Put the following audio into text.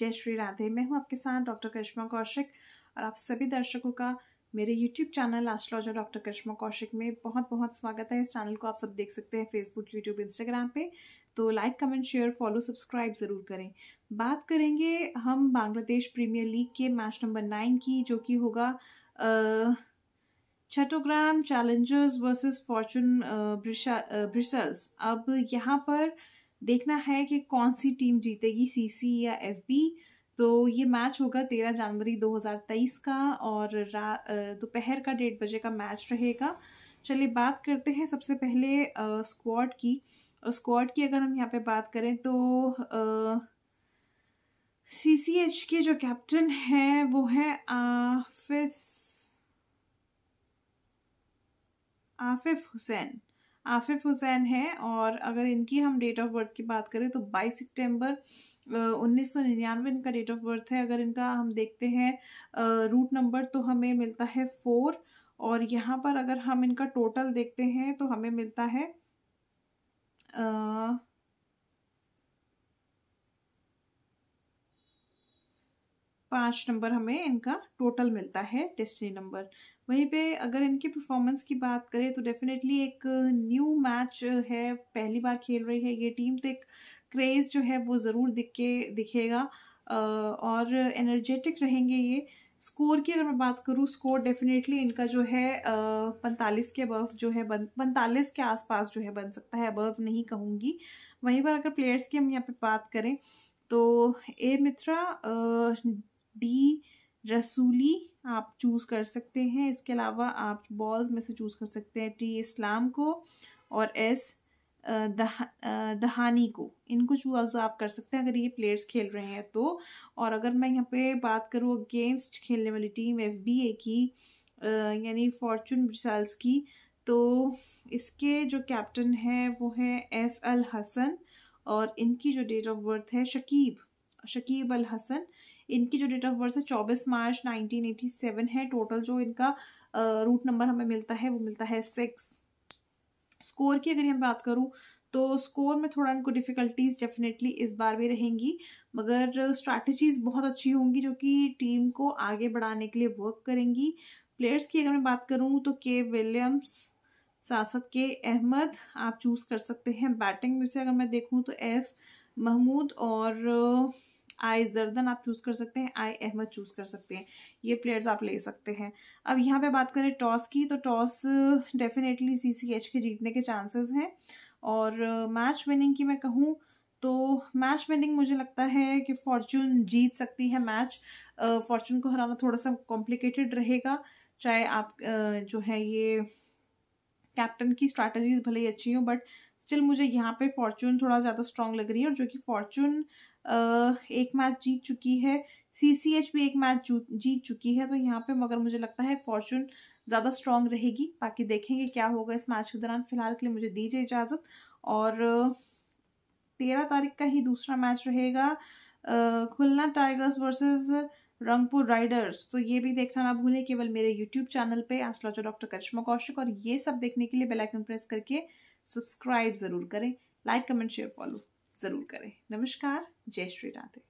जय श्री राधे मैं हूं आपके साथ डॉक्टर करिश्मा कौशिक और आप सभी दर्शकों का मेरे YouTube channel astrologer doctor Karishma Kaushik में बहुत बहुत स्वागत है इस चैनल को आप सब देख सकते हैं फेसबुक यूट्यूब इंस्टाग्राम पे तो like comment share follow subscribe ज़रूर करें बात करेंगे हम बांग्लादेश प्रीमियर लीग के मैच नंबर नाइन की जो कि होगा Chattogram challengers versus fortune Barishals अब यहाँ पर देखना है कि कौन सी टीम जीतेगी सीसी या एफबी तो ये मैच होगा तेरह जनवरी 2023 का और दोपहर का डेढ़ बजे का मैच रहेगा चलिए बात करते हैं सबसे पहले स्क्वाड की स्क्वाड की अगर हम यहाँ पे बात करें तो सी सी एच के जो कैप्टन है वो है आफिस आफिफ हुसैन आफिफ हुसैन हैं और अगर इनकी हम डेट ऑफ बर्थ की बात करें तो 22 सितंबर उन्नीस सौ निन्यानवे इनका डेट ऑफ बर्थ है अगर इनका हम देखते हैं रूट नंबर तो हमें मिलता है फोर और यहाँ पर अगर हम इनका टोटल देखते हैं तो हमें मिलता है पाँच नंबर हमें इनका टोटल मिलता है डेस्टिनी नंबर वहीं पे अगर इनकी परफॉर्मेंस की बात करें तो डेफिनेटली एक न्यू मैच है पहली बार खेल रही है ये टीम तो एक क्रेज़ जो है वो ज़रूर दिखे दिखेगा और एनर्जेटिक रहेंगे ये स्कोर की अगर मैं बात करूँ स्कोर डेफिनेटली इनका जो है पैंतालीस के अबव जो है बन पैंतालीस के आसपास जो है बन सकता है अबव नहीं कहूँगी वहीं पर अगर प्लेयर्स की हम यहाँ पे बात करें तो ए मित्रा डी रसूली आप चूज़ कर सकते हैं इसके अलावा आप बॉल्स में से चूज़ कर सकते हैं टी इस्लाम को और एस दह, दहानी को इनको चूज आप कर सकते हैं अगर ये प्लेयर्स खेल रहे हैं तो और अगर मैं यहाँ पे बात करूँ अगेंस्ट खेलने वाली टीम एफ बी ए की यानी फॉर्चून ब्रिसाल्स की तो इसके जो कैप्टन है वो है एस अल हसन और इनकी जो डेट ऑफ बर्थ है शकीब शकीब अल हसन इनकी जो डेट ऑफ बर्थ है चौबीस मार्च 1987 है टोटल जो इनका रूट नंबर हमें मिलता है वो मिलता है सिक्स स्कोर की अगर हम बात करूँ तो स्कोर में थोड़ा इनको डिफ़िकल्टीज डेफिनेटली इस बार भी रहेंगी मगर स्ट्रैटेजीज बहुत अच्छी होंगी जो कि टीम को आगे बढ़ाने के लिए वर्क करेंगी प्लेयर्स की अगर मैं बात करूँ तो के विलियम्स सासद के अहमद आप चूज़ कर सकते हैं बैटिंग में से अगर मैं देखूँ तो एफ महमूद और आई जर्दन आप चूज़ कर सकते हैं आई अहमद चूज़ कर सकते हैं ये प्लेयर्स आप ले सकते हैं अब यहाँ पे बात करें टॉस की तो toss definitely C C H के जीतने के चांसेस हैं और मैच uh, विनिंग की मैं कहूँ तो मैच विनिंग मुझे लगता है कि फॉर्चून जीत सकती है मैच फॉर्चून uh, को हराना थोड़ा सा कॉम्प्लिकेटेड रहेगा चाहे आप uh, जो है ये कैप्टन की स्ट्रैटेजीज भले ही अच्छी हो बट स्टिल मुझे यहाँ पे फॉर्चून थोड़ा ज़्यादा स्ट्रांग लग रही है और जो कि फॉर्चून एक मैच जीत चुकी है सी सी एच भी एक मैच जीत चुकी है तो यहाँ पे मगर मुझे लगता है फॉर्चून ज़्यादा स्ट्रांग रहेगी बाकी देखेंगे क्या होगा इस मैच के दौरान फिलहाल के लिए मुझे दीजिए इजाज़त और तेरह तारीख का ही दूसरा मैच रहेगा Khulna tigers versus Rangpur riders तो ये भी देखना ना भूलें केवल मेरे यूट्यूब चैनल पे एस्ट्रोलॉजर डॉक्टर करिश्मा कौशिक और ये सब देखने के लिए बेल आइकन प्रेस करके सब्सक्राइब ज़रूर करें लाइक कमेंट शेयर फॉलो ज़रूर करें नमस्कार जय श्री राधे